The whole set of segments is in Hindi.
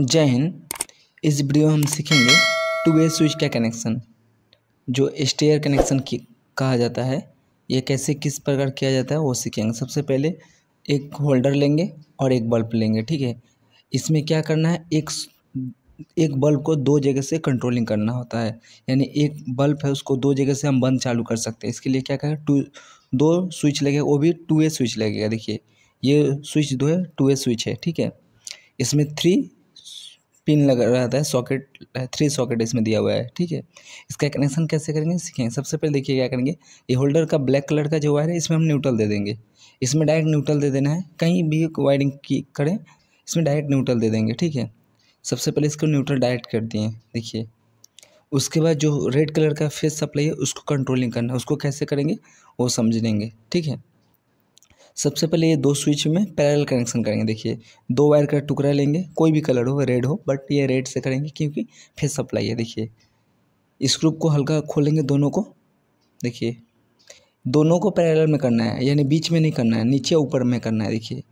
जय हिंद इस वीडियो में हम सीखेंगे टू वे स्विच का कनेक्शन जो स्टेयर कनेक्शन की कहा जाता है ये कैसे किस प्रकार किया जाता है वो सीखेंगे सबसे पहले एक होल्डर लेंगे और एक बल्ब लेंगे ठीक है इसमें क्या करना है एक एक बल्ब को दो जगह से कंट्रोलिंग करना होता है यानी एक बल्ब है उसको दो जगह से हम बंद चालू कर सकते हैं इसके लिए क्या करें टू दो स्विच लगेगा वो भी टू वे स्विच लगेगा देखिए ये स्विच दो है टू वे स्विच है ठीक है इसमें थ्री पिन लग रहता है सॉकेट थ्री सॉकेट इसमें दिया हुआ है ठीक है इसका कनेक्शन कैसे करेंगे सीखेंगे सबसे पहले देखिए क्या करेंगे ये होल्डर का ब्लैक कलर का जो वायर है इसमें हम न्यूट्रल दे देंगे इसमें डायरेक्ट न्यूट्रल दे देना है कहीं भी वायरिंग की करें इसमें डायरेक्ट न्यूट्रल दे देंगे ठीक है सबसे पहले इसको न्यूट्रल डायरेक्ट कर दिए देखिए उसके बाद जो रेड कलर का फेस सप्लाई है उसको कंट्रोलिंग करना है उसको कैसे करेंगे वो समझ लेंगे ठीक है सबसे पहले ये दो स्विच में पैरेलल कनेक्शन करेंगे देखिए दो वायर का टुकड़ा लेंगे कोई भी कलर हो रेड हो बट ये रेड से करेंगे क्योंकि फेस सप्लाई है देखिए स्क्रू को हल्का खोलेंगे दोनों को देखिए दोनों को पैरेलल में करना है यानी बीच में नहीं करना है नीचे ऊपर में करना है देखिए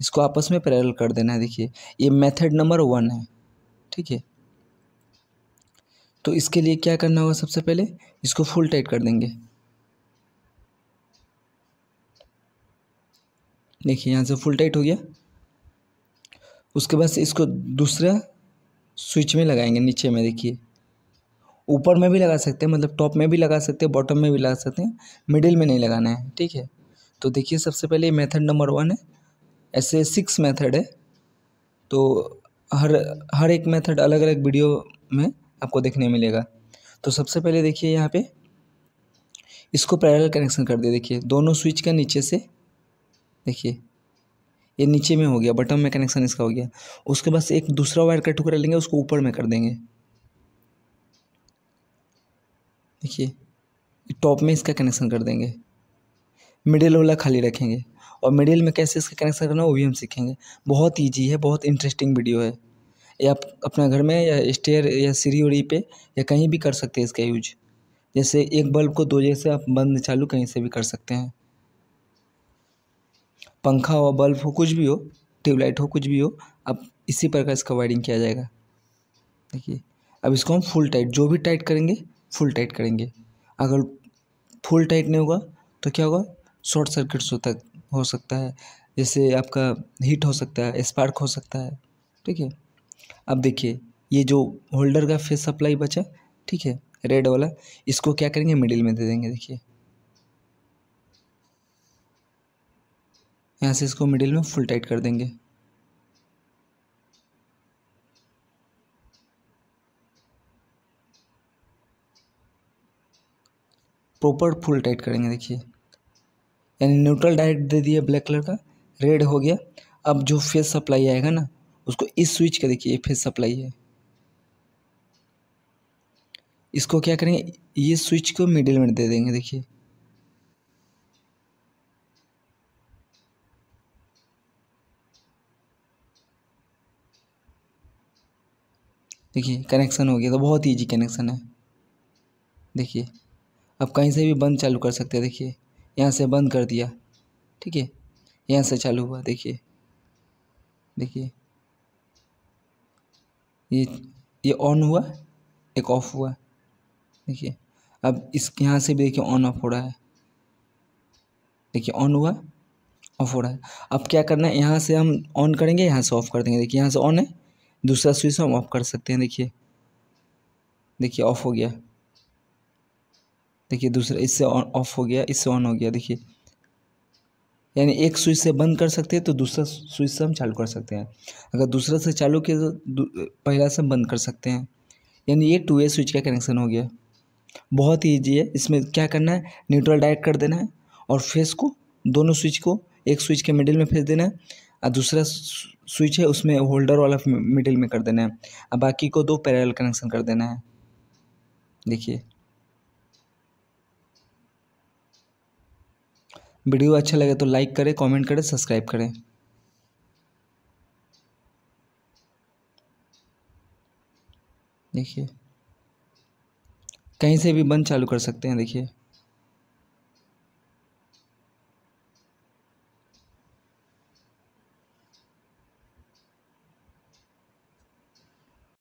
इसको आपस में पैरेलल कर देना है देखिए ये मेथड नंबर वन है ठीक है तो इसके लिए क्या करना होगा सबसे पहले इसको फुल टाइट कर देंगे देखिए यहाँ से फुल टाइट हो गया उसके बाद से इसको दूसरा स्विच में लगाएंगे नीचे में देखिए ऊपर में भी लगा सकते हैं मतलब टॉप में भी लगा सकते हैं बॉटम में भी लगा सकते हैं मिडिल में नहीं लगाना है ठीक है तो देखिए सबसे पहले ये मेथड नंबर वन है ऐसे सिक्स मेथड है तो हर हर एक मेथड अलग अलग वीडियो में आपको देखने मिलेगा तो सबसे पहले देखिए यहाँ पे इसको पैरेलल कनेक्शन कर दिया देखिए दोनों स्विच का नीचे से देखिए ये नीचे में हो गया बटन में कनेक्शन इसका हो गया उसके बाद एक दूसरा वायर का टुकड़ा लेंगे उसको ऊपर में कर देंगे देखिए टॉप में इसका कनेक्शन कर देंगे मिडिल वाला खाली रखेंगे और मिडिल में कैसे इसका कनेक्शन करना वो भी हम सीखेंगे बहुत ईजी है बहुत इंटरेस्टिंग वीडियो है ये आप अपना घर में या स्टेयर या सीढ़ी उड़ी पे या कहीं भी कर सकते हैं इसका यूज जैसे एक बल्ब को दो जैसे आप बंद चालू कहीं से भी कर सकते हैं पंखा हो बल्ब हो कुछ भी हो ट्यूबलाइट हो कुछ भी हो अब इसी प्रकार इसका वायरिंग किया जाएगा देखिए अब इसको हम फुल टाइट जो भी टाइट करेंगे फुल टाइट करेंगे अगर फुल टाइट नहीं होगा तो क्या होगा शॉर्ट सर्किट होता हो सकता है जैसे आपका हीट हो सकता है स्पार्क हो सकता है ठीक है अब देखिए ये जो होल्डर का फेस सप्लाई बचा ठीक है रेड वाला इसको क्या करेंगे मिडिल में दे देंगे देखिए यहाँ से इसको मिडिल में फुल टाइट कर देंगे प्रॉपर फुल टाइट करेंगे देखिए यानी न्यूट्रल डाइट दे दिया ब्लैक कलर का रेड हो गया अब जो फेस सप्लाई आएगा ना उसको इस स्विच का देखिए ये फेस सप्लाई है इसको क्या करेंगे ये स्विच को मिडिल में दे देंगे देखिए देखिए कनेक्शन हो गया तो बहुत ईजी कनेक्शन है देखिए अब कहीं से भी बंद चालू कर सकते हैं देखिए यहाँ से बंद कर दिया ठीक है यहाँ से चालू हुआ देखिए देखिए ये ये ऑन हुआ एक ऑफ हुआ देखिए अब इस यहाँ से भी देखिए ऑन ऑफ हो रहा है देखिए ऑन हुआ ऑफ हो रहा है अब क्या करना है यहाँ से हम ऑन करेंगे यहाँ से ऑफ कर देंगे देखिए यहाँ से ऑन है दूसरा स्विच हम ऑफ कर सकते हैं देखिए देखिए ऑफ हो गया देखिए दूसरा इससे ऑफ हो गया इससे ऑन हो गया देखिए यानी एक स्विच से बंद कर सकते हैं तो दूसरा स्विच से हम चालू कर सकते हैं अगर दूसरा से चालू किया तो पहला से बंद कर सकते हैं यानी ये टू वे स्विच का कनेक्शन हो गया बहुत ही ईजी है इसमें क्या करना है न्यूट्रल डायरेक्ट कर देना है और फेस को दोनों स्विच को एक स्विच के मिडिल में फेंस देना है और दूसरा स्विच है उसमें होल्डर वाला मिडिल में कर देना है और बाकी को दो पैरेलल कनेक्शन कर देना है देखिए वीडियो अच्छा लगे तो लाइक करें कमेंट करें सब्सक्राइब करें देखिए कहीं से भी बंद चालू कर सकते हैं देखिए